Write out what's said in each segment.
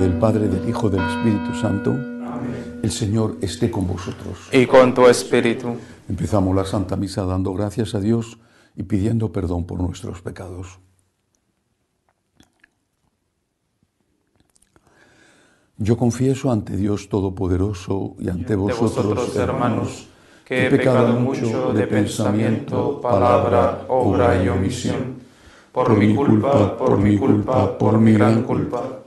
del Padre, del Hijo, del Espíritu Santo. Amén. El Señor esté con vosotros. Y con tu espíritu. Empezamos la Santa Misa dando gracias a Dios y pidiendo perdón por nuestros pecados. Yo confieso ante Dios Todopoderoso y ante vosotros, hermanos, que he pecado mucho de pensamiento, palabra, obra y omisión, por mi culpa, por mi culpa, por mi gran culpa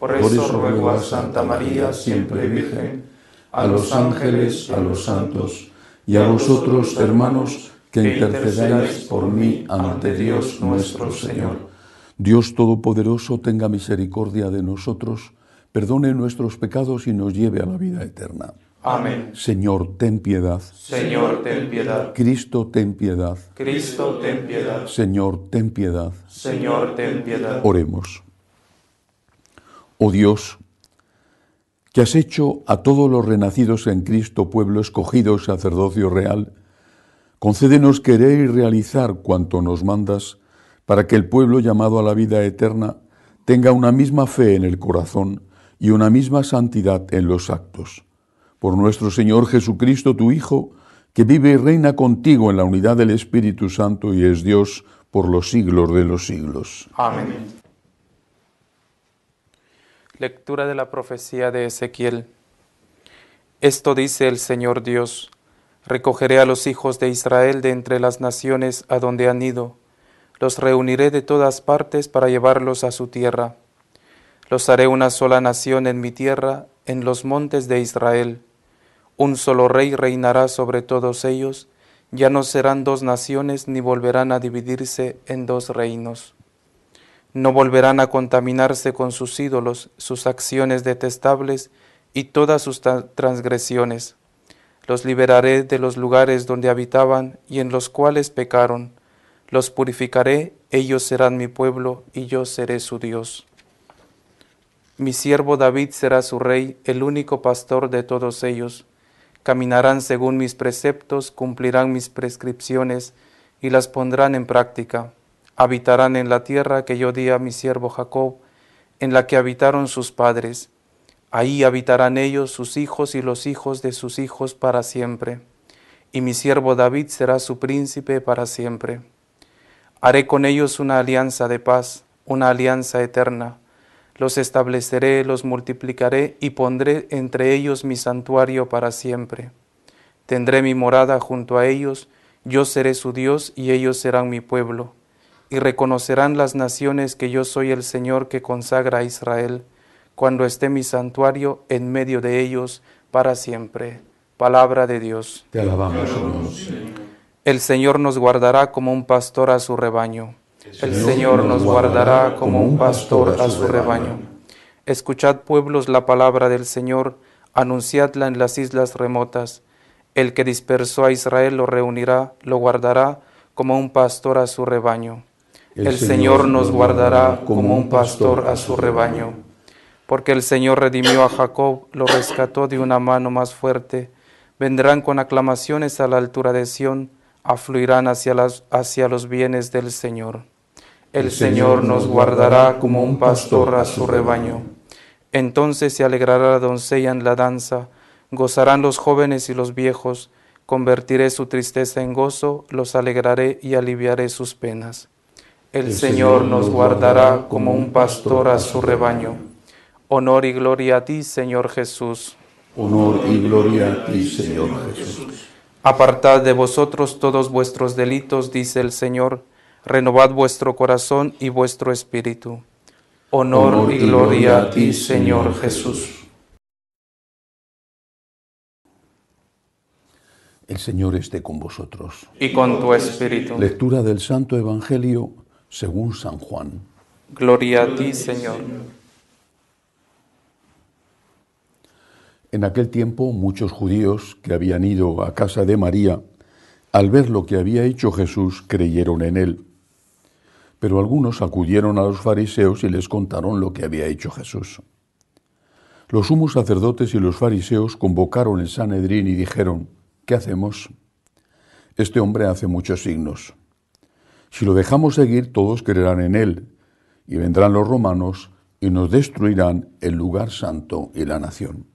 por eso ruego a Santa María, siempre Virgen, a los ángeles, a los santos, y a vosotros, hermanos, que intercedáis por mí ante Dios nuestro Señor. Dios Todopoderoso tenga misericordia de nosotros, perdone nuestros pecados y nos lleve a la vida eterna. Amén. Señor, ten piedad. Señor, ten piedad. Cristo, ten piedad. Cristo, ten piedad. Señor, ten piedad. Señor, ten piedad. Oremos. Oh Dios, que has hecho a todos los renacidos en Cristo pueblo escogido sacerdocio real, concédenos querer y realizar cuanto nos mandas, para que el pueblo llamado a la vida eterna tenga una misma fe en el corazón y una misma santidad en los actos. Por nuestro Señor Jesucristo, tu Hijo, que vive y reina contigo en la unidad del Espíritu Santo y es Dios por los siglos de los siglos. Amén. Lectura de la profecía de Ezequiel. Esto dice el Señor Dios, recogeré a los hijos de Israel de entre las naciones a donde han ido, los reuniré de todas partes para llevarlos a su tierra. Los haré una sola nación en mi tierra, en los montes de Israel. Un solo rey reinará sobre todos ellos, ya no serán dos naciones ni volverán a dividirse en dos reinos. No volverán a contaminarse con sus ídolos, sus acciones detestables y todas sus transgresiones. Los liberaré de los lugares donde habitaban y en los cuales pecaron. Los purificaré, ellos serán mi pueblo y yo seré su Dios. Mi siervo David será su rey, el único pastor de todos ellos. Caminarán según mis preceptos, cumplirán mis prescripciones y las pondrán en práctica habitarán en la tierra que yo di a mi siervo Jacob, en la que habitaron sus padres. Ahí habitarán ellos, sus hijos y los hijos de sus hijos para siempre. Y mi siervo David será su príncipe para siempre. Haré con ellos una alianza de paz, una alianza eterna. Los estableceré, los multiplicaré y pondré entre ellos mi santuario para siempre. Tendré mi morada junto a ellos, yo seré su Dios y ellos serán mi pueblo y reconocerán las naciones que yo soy el Señor que consagra a Israel, cuando esté mi santuario en medio de ellos para siempre. Palabra de Dios. Te alabamos, El Señor nos guardará como un pastor a su rebaño. El Señor nos guardará como un pastor a su rebaño. Escuchad, pueblos, la palabra del Señor, anunciadla en las islas remotas. El que dispersó a Israel lo reunirá, lo guardará como un pastor a su rebaño. El Señor nos guardará como un pastor a su rebaño, porque el Señor redimió a Jacob, lo rescató de una mano más fuerte. Vendrán con aclamaciones a la altura de Sión, afluirán hacia, las, hacia los bienes del Señor. El Señor nos guardará como un pastor a su rebaño. Entonces se alegrará la doncella en la danza, gozarán los jóvenes y los viejos, convertiré su tristeza en gozo, los alegraré y aliviaré sus penas. El Señor nos guardará como un pastor a su rebaño. Honor y gloria a ti, Señor Jesús. Honor y gloria a ti, Señor Jesús. Apartad de vosotros todos vuestros delitos, dice el Señor. Renovad vuestro corazón y vuestro espíritu. Honor, y gloria a ti, Señor Jesús. El Señor esté con vosotros. Y con tu espíritu. Lectura del Santo Evangelio según San Juan. Gloria a ti, Señor. En aquel tiempo muchos judíos que habían ido a casa de María, al ver lo que había hecho Jesús, creyeron en él. Pero algunos acudieron a los fariseos y les contaron lo que había hecho Jesús. Los sumos sacerdotes y los fariseos convocaron el Sanedrín y dijeron, ¿qué hacemos? Este hombre hace muchos signos si lo dejamos seguir, todos creerán en él, y vendrán los romanos y nos destruirán el lugar santo y la nación.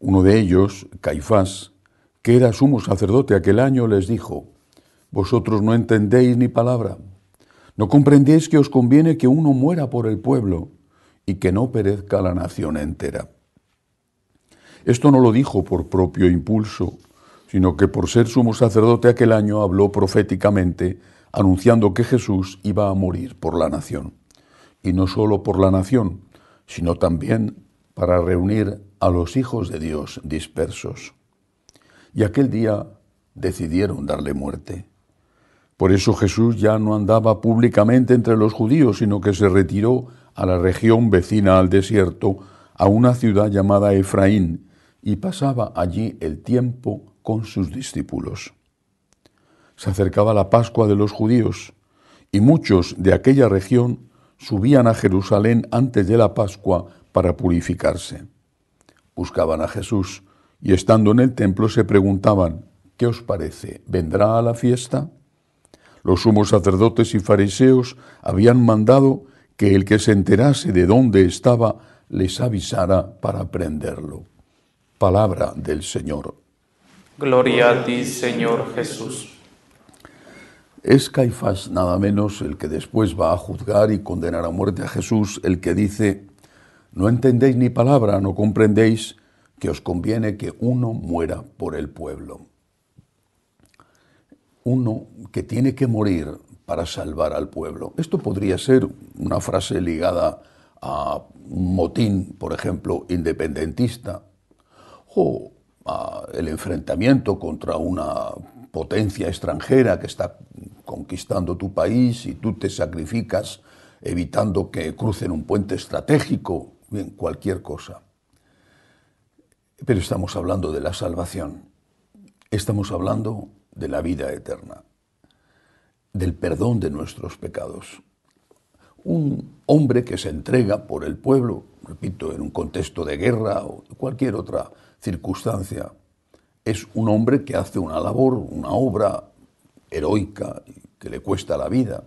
Uno de ellos, Caifás, que era sumo sacerdote aquel año, les dijo, Vosotros no entendéis ni palabra, no comprendéis que os conviene que uno muera por el pueblo y que no perezca la nación entera. Esto no lo dijo por propio impulso, sino que por ser sumo sacerdote aquel año habló proféticamente anunciando que Jesús iba a morir por la nación. Y no solo por la nación, sino también para reunir a los hijos de Dios dispersos. Y aquel día decidieron darle muerte. Por eso Jesús ya no andaba públicamente entre los judíos, sino que se retiró a la región vecina al desierto, a una ciudad llamada Efraín, y pasaba allí el tiempo con sus discípulos se acercaba la Pascua de los judíos y muchos de aquella región subían a Jerusalén antes de la Pascua para purificarse. Buscaban a Jesús y estando en el templo se preguntaban, ¿qué os parece? ¿Vendrá a la fiesta? Los sumos sacerdotes y fariseos habían mandado que el que se enterase de dónde estaba les avisara para prenderlo. Palabra del Señor. Gloria a ti, Señor Jesús. Es Caifás, nada menos, el que después va a juzgar y condenar a muerte a Jesús, el que dice, no entendéis ni palabra, no comprendéis que os conviene que uno muera por el pueblo. Uno que tiene que morir para salvar al pueblo. Esto podría ser una frase ligada a un motín, por ejemplo, independentista, o al el enfrentamiento contra una potencia extranjera que está conquistando tu país y tú te sacrificas evitando que crucen un puente estratégico, bien, cualquier cosa. Pero estamos hablando de la salvación, estamos hablando de la vida eterna, del perdón de nuestros pecados. Un hombre que se entrega por el pueblo, repito, en un contexto de guerra o cualquier otra circunstancia, es un hombre que hace una labor, una obra heroica que le cuesta la vida,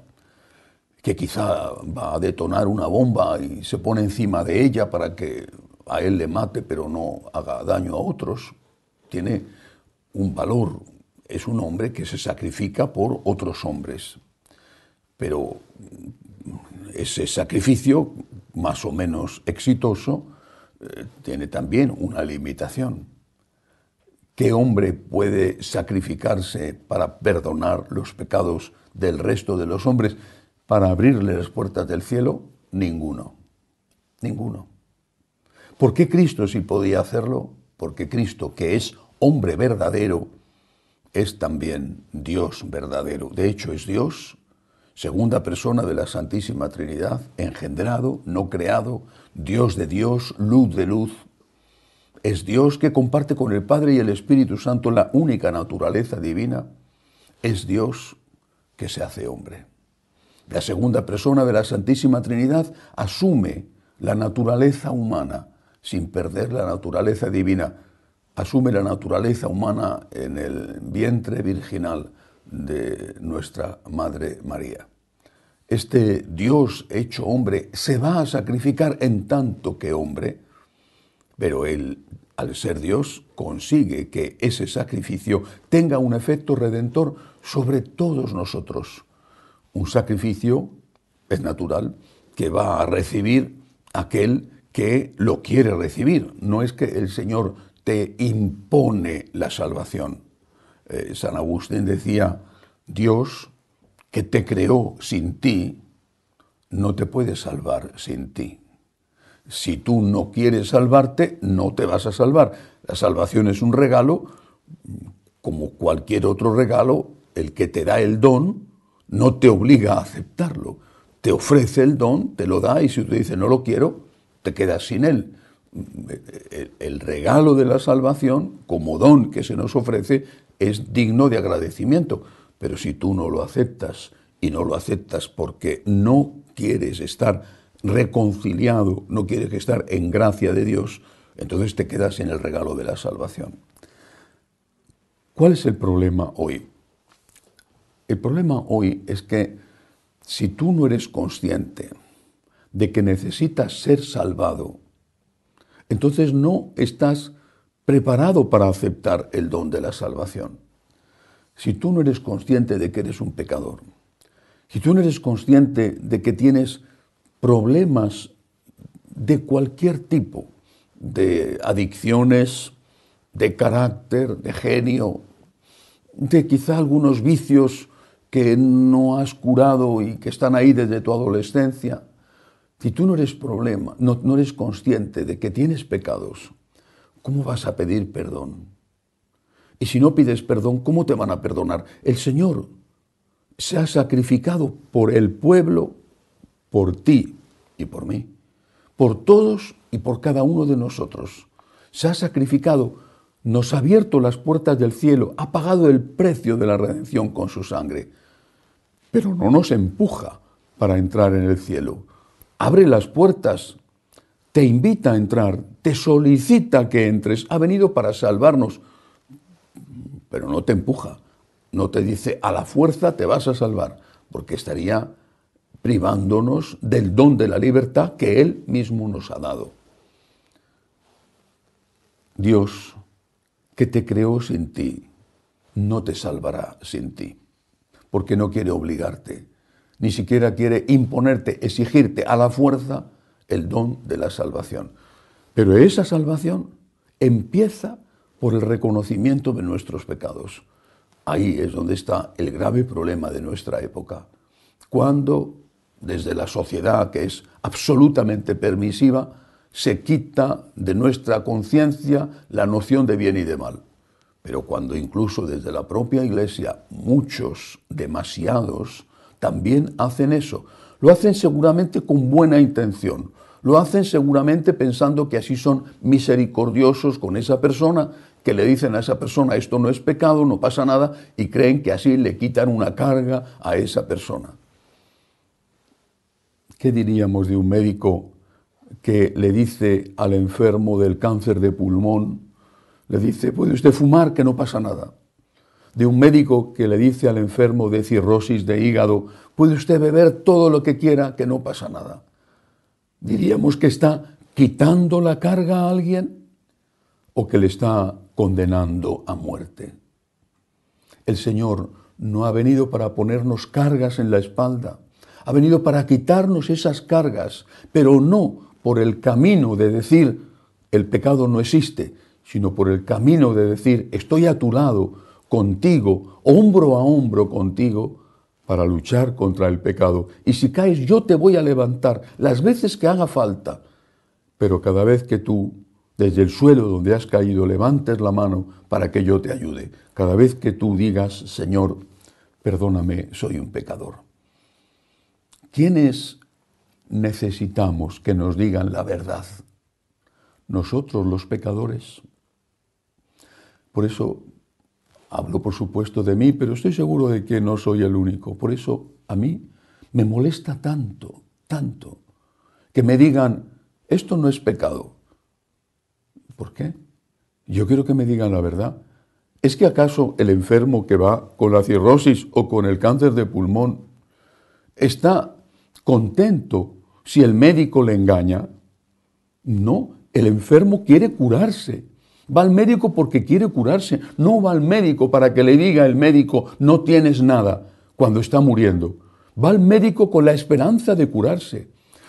que quizá va a detonar una bomba y se pone encima de ella para que a él le mate pero no haga daño a otros, tiene un valor, es un hombre que se sacrifica por otros hombres. Pero ese sacrificio, más o menos exitoso, eh, tiene también una limitación. ¿Qué hombre puede sacrificarse para perdonar los pecados del resto de los hombres, para abrirle las puertas del cielo? Ninguno. Ninguno. ¿Por qué Cristo sí podía hacerlo? Porque Cristo, que es hombre verdadero, es también Dios verdadero. De hecho, es Dios, segunda persona de la Santísima Trinidad, engendrado, no creado, Dios de Dios, luz de luz, es Dios que comparte con el Padre y el Espíritu Santo la única naturaleza divina, es Dios que se hace hombre. La segunda persona de la Santísima Trinidad asume la naturaleza humana sin perder la naturaleza divina. Asume la naturaleza humana en el vientre virginal de nuestra Madre María. Este Dios hecho hombre se va a sacrificar en tanto que hombre, pero Él, al ser Dios, consigue que ese sacrificio tenga un efecto redentor sobre todos nosotros. Un sacrificio, es natural, que va a recibir aquel que lo quiere recibir. No es que el Señor te impone la salvación. Eh, San Agustín decía, Dios que te creó sin ti, no te puede salvar sin ti si tú no quieres salvarte, no te vas a salvar. La salvación es un regalo, como cualquier otro regalo, el que te da el don no te obliga a aceptarlo. Te ofrece el don, te lo da y si tú dices no lo quiero, te quedas sin él. El, el regalo de la salvación, como don que se nos ofrece, es digno de agradecimiento. Pero si tú no lo aceptas y no lo aceptas porque no quieres estar reconciliado, no quieres estar en gracia de Dios, entonces te quedas en el regalo de la salvación. ¿Cuál es el problema hoy? El problema hoy es que si tú no eres consciente de que necesitas ser salvado, entonces no estás preparado para aceptar el don de la salvación. Si tú no eres consciente de que eres un pecador, si tú no eres consciente de que tienes problemas de cualquier tipo, de adicciones, de carácter, de genio, de quizá algunos vicios que no has curado y que están ahí desde tu adolescencia. Si tú no eres problema, no, eres consciente de que tienes pecados, ¿cómo vas a pedir perdón? Y si no pides perdón, ¿cómo te van a perdonar? El Señor se ha sacrificado por el pueblo por ti y por mí, por todos y por cada uno de nosotros. Se ha sacrificado, nos ha abierto las puertas del cielo, ha pagado el precio de la redención con su sangre, pero no nos empuja para entrar en el cielo. Abre las puertas, te invita a entrar, te solicita que entres, ha venido para salvarnos, pero no te empuja, no te dice a la fuerza te vas a salvar, porque estaría privándonos del don de la libertad que Él mismo nos ha dado. Dios, que te creó sin ti, no te salvará sin ti, porque no quiere obligarte, ni siquiera quiere imponerte, exigirte a la fuerza el don de la salvación. Pero esa salvación empieza por el reconocimiento de nuestros pecados. Ahí es donde está el grave problema de nuestra época. Cuando desde la sociedad que es absolutamente permisiva, se quita de nuestra conciencia la noción de bien y de mal. Pero cuando incluso desde la propia Iglesia muchos, demasiados, también hacen eso, lo hacen seguramente con buena intención, lo hacen seguramente pensando que así son misericordiosos con esa persona, que le dicen a esa persona esto no es pecado, no pasa nada, y creen que así le quitan una carga a esa persona. ¿Qué diríamos de un médico que le dice al enfermo del cáncer de pulmón, le dice, puede usted fumar que no pasa nada? De un médico que le dice al enfermo de cirrosis de hígado, puede usted beber todo lo que quiera que no pasa nada. Diríamos que está quitando la carga a alguien o que le está condenando a muerte. El Señor no ha venido para ponernos cargas en la espalda ha venido para quitarnos esas cargas, pero no por el camino de decir el pecado no existe, sino por el camino de decir estoy a tu lado, contigo, hombro a hombro contigo, para luchar contra el pecado. Y si caes, yo te voy a levantar las veces que haga falta. Pero cada vez que tú, desde el suelo donde has caído, levantes la mano para que yo te ayude. Cada vez que tú digas, Señor, perdóname, soy un pecador. ¿Quiénes necesitamos que nos digan la verdad? Nosotros los pecadores. Por eso hablo, por supuesto, de mí, pero estoy seguro de que no soy el único. Por eso a mí me molesta tanto, tanto, que me digan, esto no es pecado. ¿Por qué? Yo quiero que me digan la verdad. ¿Es que acaso el enfermo que va con la cirrosis o con el cáncer de pulmón está contento si el médico le engaña. No, el enfermo quiere curarse. Va al médico porque quiere curarse. No va al médico para que le diga el médico, no tienes nada cuando está muriendo. Va al médico con la esperanza de curarse.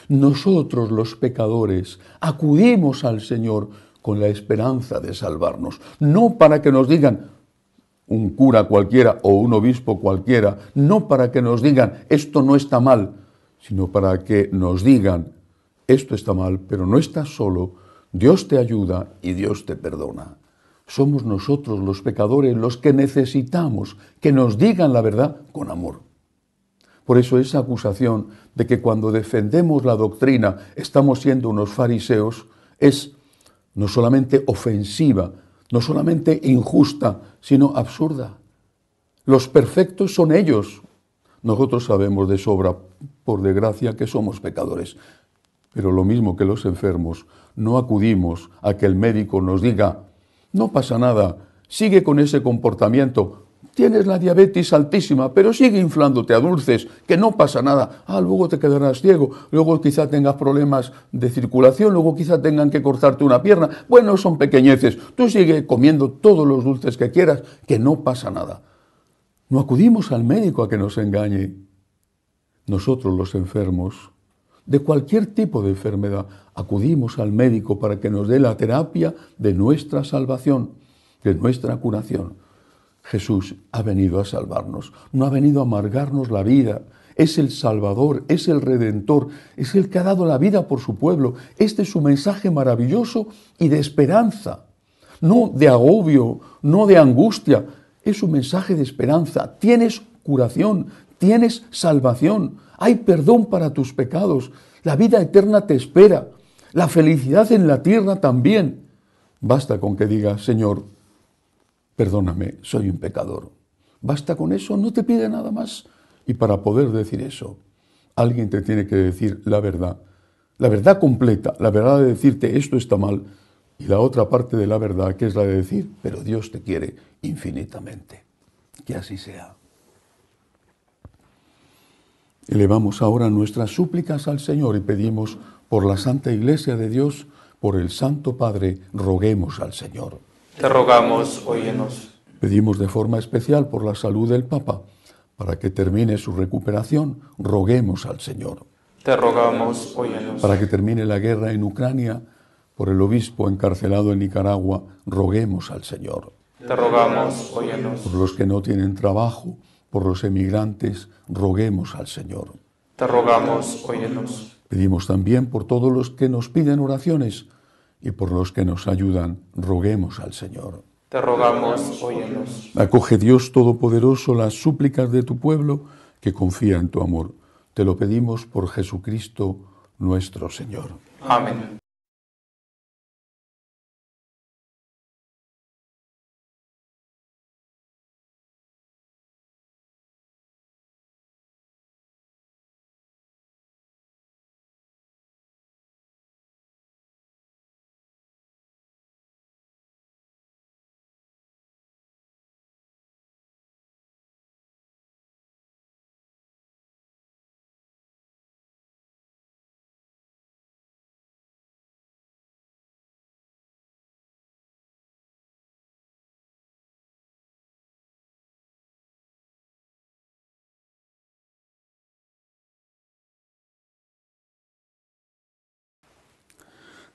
Nosotros los pecadores acudimos al Señor con la esperanza de salvarnos. No para que nos digan, un cura cualquiera o un obispo cualquiera, no para que nos digan, esto no está mal, sino para que nos digan, esto está mal, pero no estás solo, Dios te ayuda y Dios te perdona. Somos nosotros los pecadores los que necesitamos que nos digan la verdad con amor. Por eso esa acusación de que cuando defendemos la doctrina estamos siendo unos fariseos es no solamente ofensiva, no solamente injusta, sino absurda. Los perfectos son ellos, nosotros sabemos de sobra, por desgracia, que somos pecadores. Pero lo mismo que los enfermos, no acudimos a que el médico nos diga, no pasa nada, sigue con ese comportamiento, tienes la diabetes altísima, pero sigue inflándote a dulces, que no pasa nada. Ah, luego te quedarás ciego, luego quizá tengas problemas de circulación, luego quizá tengan que cortarte una pierna. Bueno, son pequeñeces. Tú sigue comiendo todos los dulces que quieras, que no pasa nada. No acudimos al médico a que nos engañe. Nosotros los enfermos, de cualquier tipo de enfermedad, acudimos al médico para que nos dé la terapia de nuestra salvación, de nuestra curación. Jesús ha venido a salvarnos, no ha venido a amargarnos la vida. Es el Salvador, es el Redentor, es el que ha dado la vida por su pueblo. Este es su mensaje maravilloso y de esperanza, no de agobio, no de angustia, es un mensaje de esperanza. Tienes curación, tienes salvación, hay perdón para tus pecados, la vida eterna te espera, la felicidad en la tierra también. Basta con que diga, Señor, perdóname, soy un pecador. Basta con eso, no te pide nada más. Y para poder decir eso, alguien te tiene que decir la verdad, la verdad completa, la verdad de decirte esto está mal, y la otra parte de la verdad, que es la de decir, pero Dios te quiere infinitamente. Que así sea. Elevamos ahora nuestras súplicas al Señor y pedimos por la Santa Iglesia de Dios, por el Santo Padre, roguemos al Señor. Te rogamos, óyenos. Pedimos de forma especial por la salud del Papa, para que termine su recuperación, roguemos al Señor. Te rogamos, óyenos. Para que termine la guerra en Ucrania, por el obispo encarcelado en Nicaragua, roguemos al Señor. Te rogamos, Por los que no tienen trabajo, por los emigrantes, roguemos al Señor. Te rogamos, óyenos. Pedimos también por todos los que nos piden oraciones y por los que nos ayudan, roguemos al Señor. Te rogamos, óyenos. Acoge Dios Todopoderoso las súplicas de tu pueblo que confía en tu amor. Te lo pedimos por Jesucristo nuestro Señor. Amén.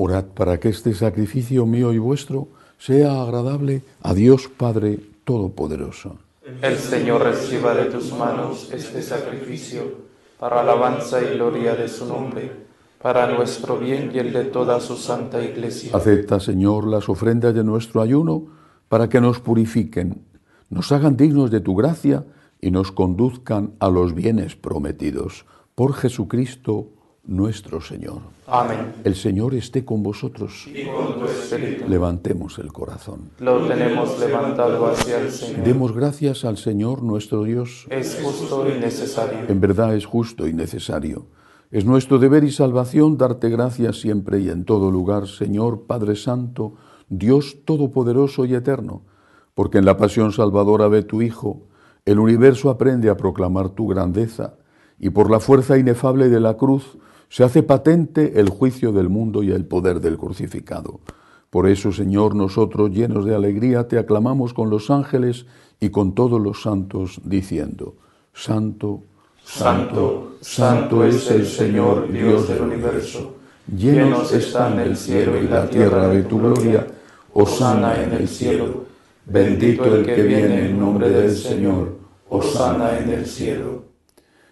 Orad para que este sacrificio mío y vuestro sea agradable a Dios Padre Todopoderoso. El Señor reciba de tus manos este sacrificio para alabanza y gloria de su nombre, para nuestro bien y el de toda su santa iglesia. Acepta, Señor, las ofrendas de nuestro ayuno para que nos purifiquen, nos hagan dignos de tu gracia y nos conduzcan a los bienes prometidos. Por Jesucristo nuestro Señor. Amén. El Señor esté con vosotros. Y con tu espíritu. Levantemos el corazón. Lo tenemos levantado hacia el Señor. Demos gracias al Señor nuestro Dios. Es justo y necesario. En verdad es justo y necesario. Es nuestro deber y salvación darte gracias siempre y en todo lugar, Señor Padre Santo, Dios Todopoderoso y Eterno, porque en la pasión salvadora de tu Hijo, el universo aprende a proclamar tu grandeza, y por la fuerza inefable de la cruz, se hace patente el juicio del mundo y el poder del crucificado. Por eso, Señor, nosotros, llenos de alegría, te aclamamos con los ángeles y con todos los santos, diciendo, Santo, Santo, Santo es el Señor, Dios del universo. Llenos están el cielo y la tierra de tu gloria. Osana en el cielo. Bendito el que viene en nombre del Señor. Osana en el cielo.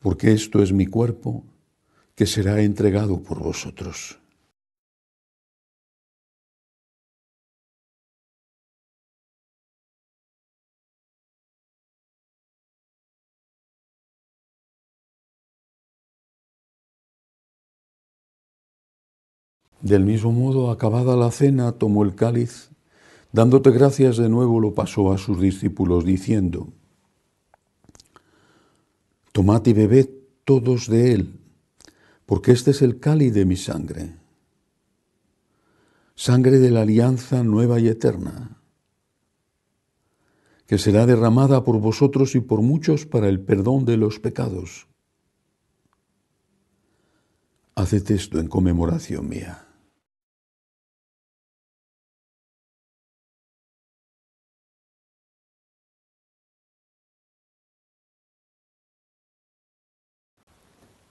porque esto es mi cuerpo que será entregado por vosotros. Del mismo modo, acabada la cena, tomó el cáliz, dándote gracias de nuevo lo pasó a sus discípulos, diciendo, Tomad y bebed todos de él, porque este es el cáliz de mi sangre, sangre de la alianza nueva y eterna, que será derramada por vosotros y por muchos para el perdón de los pecados. Haced esto en conmemoración mía.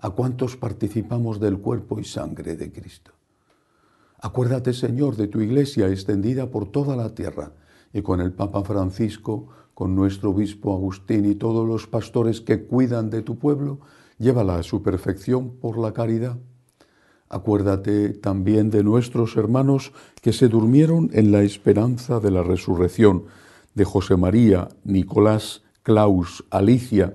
a cuantos participamos del cuerpo y sangre de Cristo. Acuérdate, Señor, de tu iglesia extendida por toda la tierra y con el Papa Francisco, con nuestro obispo Agustín y todos los pastores que cuidan de tu pueblo, llévala a su perfección por la caridad. Acuérdate también de nuestros hermanos que se durmieron en la esperanza de la resurrección, de José María, Nicolás, Claus, Alicia,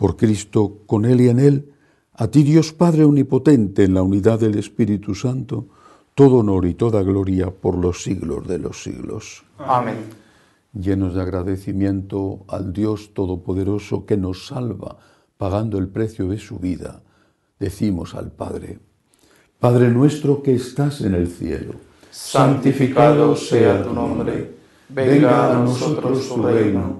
Por Cristo, con Él y en Él, a ti Dios Padre Omnipotente, en la unidad del Espíritu Santo, todo honor y toda gloria por los siglos de los siglos. Amén. Llenos de agradecimiento al Dios Todopoderoso que nos salva, pagando el precio de su vida, decimos al Padre, Padre nuestro que estás en el cielo, santificado sea tu nombre, venga a nosotros tu reino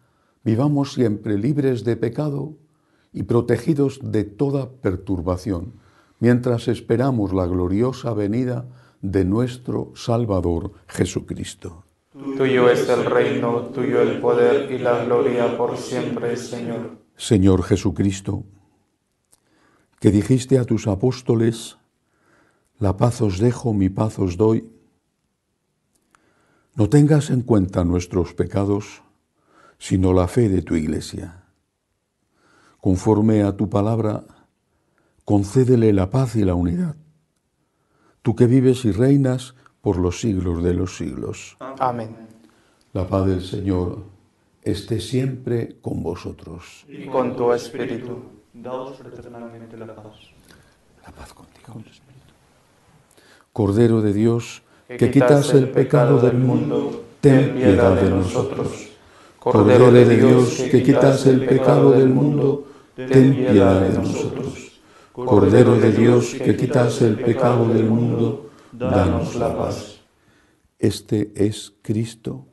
vivamos siempre libres de pecado y protegidos de toda perturbación, mientras esperamos la gloriosa venida de nuestro Salvador Jesucristo. Tuyo es el reino, tuyo el poder y la gloria por siempre, Señor. Señor Jesucristo, que dijiste a tus apóstoles, la paz os dejo, mi paz os doy, no tengas en cuenta nuestros pecados, sino la fe de tu iglesia. Conforme a tu palabra, concédele la paz y la unidad, tú que vives y reinas por los siglos de los siglos. Amén. La paz del Señor esté siempre con vosotros. Y con tu espíritu, la La paz contigo. Cordero de Dios, que quitas el pecado del mundo, ten piedad de nosotros. Cordero de Dios, que quitas el pecado del mundo, ten piedad de nosotros. Cordero de Dios, que quitas el pecado del mundo, danos la paz. Este es Cristo.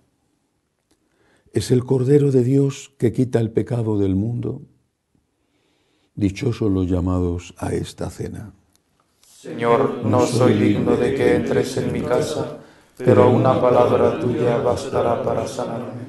Es el Cordero de Dios que quita el pecado del mundo. Dichosos los llamados a esta cena. Señor, no soy digno de que entres en mi casa, pero una palabra tuya bastará para sanarme.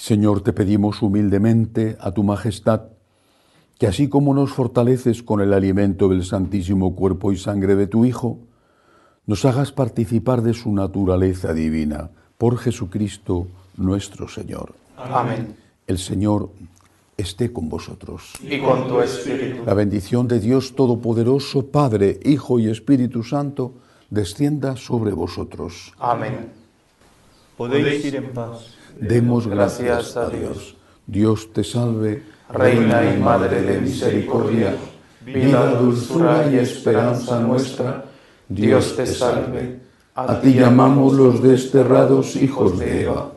Señor, te pedimos humildemente a tu majestad que así como nos fortaleces con el alimento del santísimo cuerpo y sangre de tu Hijo, nos hagas participar de su naturaleza divina por Jesucristo nuestro Señor. Amén. El Señor esté con vosotros. Y con tu espíritu. La bendición de Dios Todopoderoso, Padre, Hijo y Espíritu Santo, descienda sobre vosotros. Amén. Podéis ir en paz demos gracias a Dios. Dios te salve, Reina y Madre de Misericordia, vida, dulzura y esperanza nuestra, Dios te salve. A ti llamamos los desterrados hijos de Eva.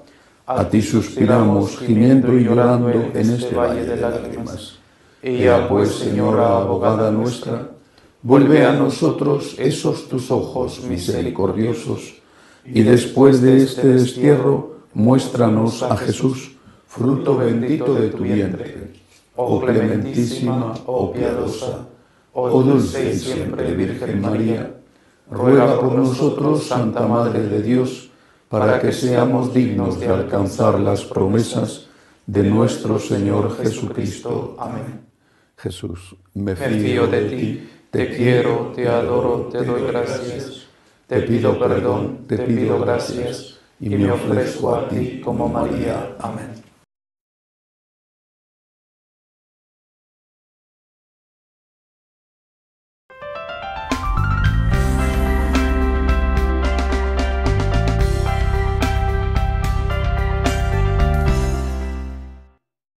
A ti suspiramos, gimiendo y llorando en este, este valle de lágrimas. a pues, pues, Señora, abogada nuestra, vuelve a nosotros esos tus ojos misericordiosos, y después de este destierro, muéstranos a Jesús, fruto bendito de tu vientre. Oh, oh clementísima, oh, oh piadosa, oh, oh dulce y siempre Virgen María, ruega por nosotros, Santa Madre de Dios, para que seamos dignos de alcanzar las promesas de nuestro Señor Jesucristo. Amén. Jesús, me fío de ti, te quiero, te adoro, te doy gracias, te pido perdón, te pido gracias y me ofrezco a ti como María. Amén.